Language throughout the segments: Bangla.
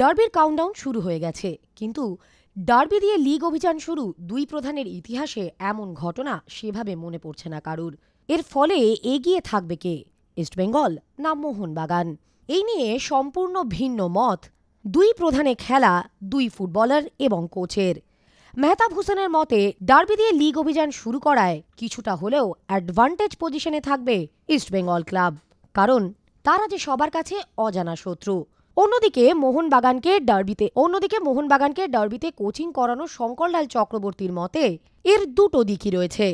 ডার্বির কাউন্টডাউন শুরু হয়ে গেছে কিন্তু ডার্বি দিয়ে লিগ অভিযান শুরু দুই প্রধানের ইতিহাসে এমন ঘটনা সেভাবে মনে পড়ছে না কারুর এর ফলে এগিয়ে থাকবে কে ইস্টবেঙ্গল না মোহনবাগান এই নিয়ে সম্পূর্ণ ভিন্ন মত দুই প্রধানে খেলা দুই ফুটবলার এবং কোচের মেহতাব হুসেনের মতে ডার্বি দিয়ে লিগ অভিযান শুরু করায় কিছুটা হলেও অ্যাডভান্টেজ পজিশনে থাকবে ইস্টবেঙ্গল ক্লাব কারণ তারা যে সবার কাছে অজানা শত্রু অন্যদিকে মোহনবাগানকে ডার্বিতে অন্যদিকে মোহনবাগানকে ডার্বিতে কোচিং করানো শঙ্করলাল চক্রবর্তীর মতে এর দুটো দিকই রয়েছে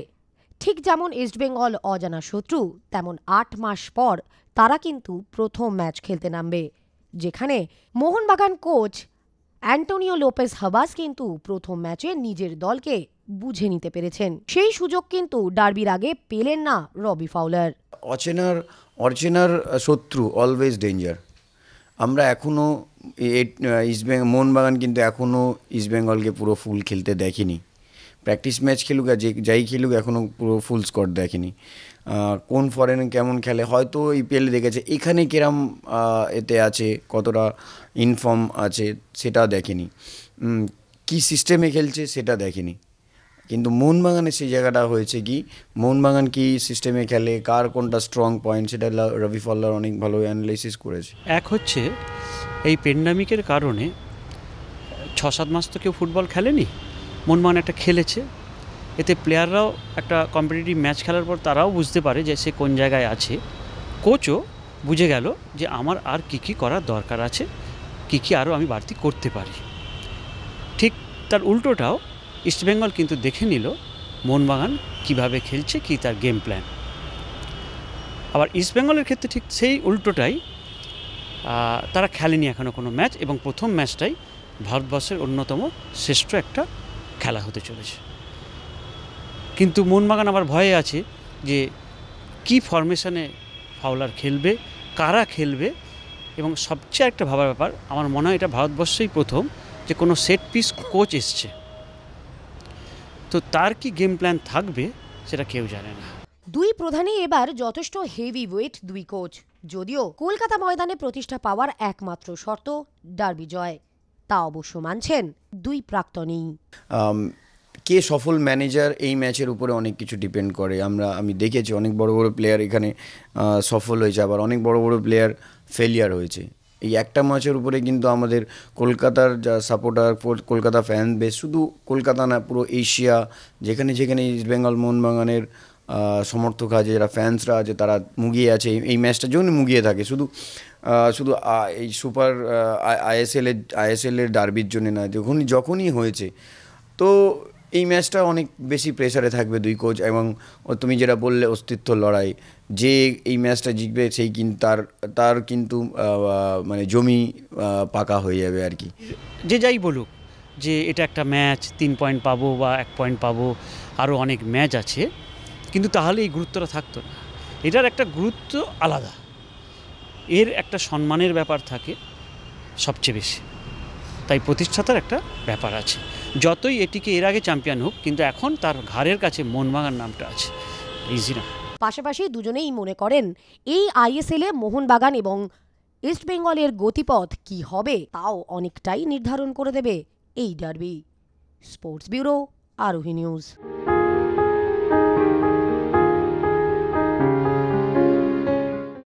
ঠিক যেমন ইস্টবেঙ্গল অজানা শত্রু তেমন আট মাস পর তারা কিন্তু প্রথম ম্যাচ খেলতে নামবে যেখানে Mohun Bagan coach Antonio Lopez Habas কিন্তু প্রথম ম্যাচে নিজের দলকে বুঝে নিতে পেরেছেন সেই সুযোগ কিন্তু ডার্বির আগে পেলেন না রবি ফাউলার অচেনার অর্চেনার শত্রু অলওয়েজ ডেঞ্জার আমরা এখনও ইস্টবেঙ্গল মোহনবাগান কিন্তু এখনও ইস্টবেঙ্গলকে পুরো ফুল খেলতে দেখেনি প্র্যাকটিস ম্যাচ খেলুক আর যে যাই খেলুক এখনও পুরো ফুল স্কোর দেখেনি কোন ফরেন কেমন খেলে হয়তো ইপিএল e দেখেছে এখানে কিরম এতে আছে কতটা ইনফর্ম আছে সেটা দেখেনি কি সিস্টেমে খেলছে সেটা দেখেনি কিন্তু মোহনবাগানে সেই জায়গাটা হয়েছে কি মোহনবাগান কি সিস্টেমে খেলে কার কোনটা স্ট্রং পয়েন্ট সেটা রবি ফল্লার অনেক ভালো অ্যানালাইসিস করেছে এক হচ্ছে এই পেন্ডামিকের কারণে ছ সাত মাস তো কেউ ফুটবল খেলেনি মোহনবাগান একটা খেলেছে এতে প্লেয়াররাও একটা কম্পিটিটিভ ম্যাচ খেলার পর তারাও বুঝতে পারে যে সে কোন জায়গায় আছে কোচও বুঝে গেল যে আমার আর কী কী করার দরকার আছে কী কী আরও আমি বাড়তি করতে পারি ঠিক তার উল্টোটাও ইস্টবেঙ্গল কিন্তু দেখে নিল মোহনবাগান কিভাবে খেলছে কি তার গেম প্ল্যান আবার ইস্টবেঙ্গলের ক্ষেত্রে ঠিক সেই উল্টোটাই তারা খেলেনি এখনও কোনো ম্যাচ এবং প্রথম ম্যাচটাই ভারতবর্ষের অন্যতম শ্রেষ্ঠ একটা খেলা হতে চলেছে কিন্তু মোহনবাগান আবার ভয়ে আছে যে কি ফরমেশনে ফাউলার খেলবে কারা খেলবে এবং সবচেয়ে একটা ভাবার ব্যাপার আমার মনে হয় এটা ভারতবর্ষেই প্রথম যে কোনো সেট পিস কোচ এসছে তো তার কি গেম প্ল্যান থাকবে সেটা কেউ জানে না দুই প্রধানই এবার যথেষ্ট হেভি ওয়েট দুই কোচ যদিও কলকাতা ময়দানে প্রতিষ্ঠা পাওয়ার একমাত্র শর্ত ডার্বি জয় তা অবশ্য মানছেন দুই প্রাক্তনেই কে সফল ম্যানেজার এই ম্যাচের উপরে অনেক কিছু ডিপেন্ড করে আমরা আমি দেখেছি অনেক বড় বড় প্লেয়ার এখানে সফল হয়েছে আবার অনেক বড় বড় প্লেয়ার ফেলিয়ার হয়েছে এই একটা ম্যাচের উপরে কিন্তু আমাদের কলকাতার যা সাপোর্টার কলকাতা ফ্যান বেশ শুধু কলকাতা না পুরো এশিয়া যেখানে যেখানে ইস্ট বেঙ্গল মোহনবাগানের সমর্থক আছে যারা ফ্যান্সরা আছে তারা মুগিয়ে আছে এই ম্যাচটার জন্য মুগিয়ে থাকে শুধু শুধু এই সুপার আইএসএলের আইএসএলের ডার্বির জন্য না যখনই যখনই হয়েছে তো এই ম্যাচটা অনেক বেশি প্রেসারে থাকবে দুই কোচ এবং তুমি যেটা বললে অস্তিত্ব লড়াই যে এই ম্যাচটা জিতবে সেই কিন্তু তার তার কিন্তু মানে জমি পাকা হয়ে যাবে আর কি যে যাই বলুক যে এটা একটা ম্যাচ তিন পয়েন্ট পাবো বা এক পয়েন্ট পাবো আরও অনেক ম্যাচ আছে কিন্তু তাহলে এই গুরুত্বটা থাকতো না এটার একটা গুরুত্ব আলাদা এর একটা সম্মানের ব্যাপার থাকে সবচেয়ে বেশি তাই প্রতিষ্ঠাতার একটা ব্যাপার আছে যতই এটিকে এর আগে চ্যাম্পিয়ন হোক কিন্তু এখন তার ঘাড়ের কাছে মোহনবাগান নামটা আছে ইজি না পাশাপাশি দুজনেই মনে করেন এই আইএসএলে মোহনবাগান এবং ইস্টবেঙ্গলের গতিপথ কি হবে তাও অনেকটাই নির্ধারণ করে দেবে এই derby sports bureau Arohi news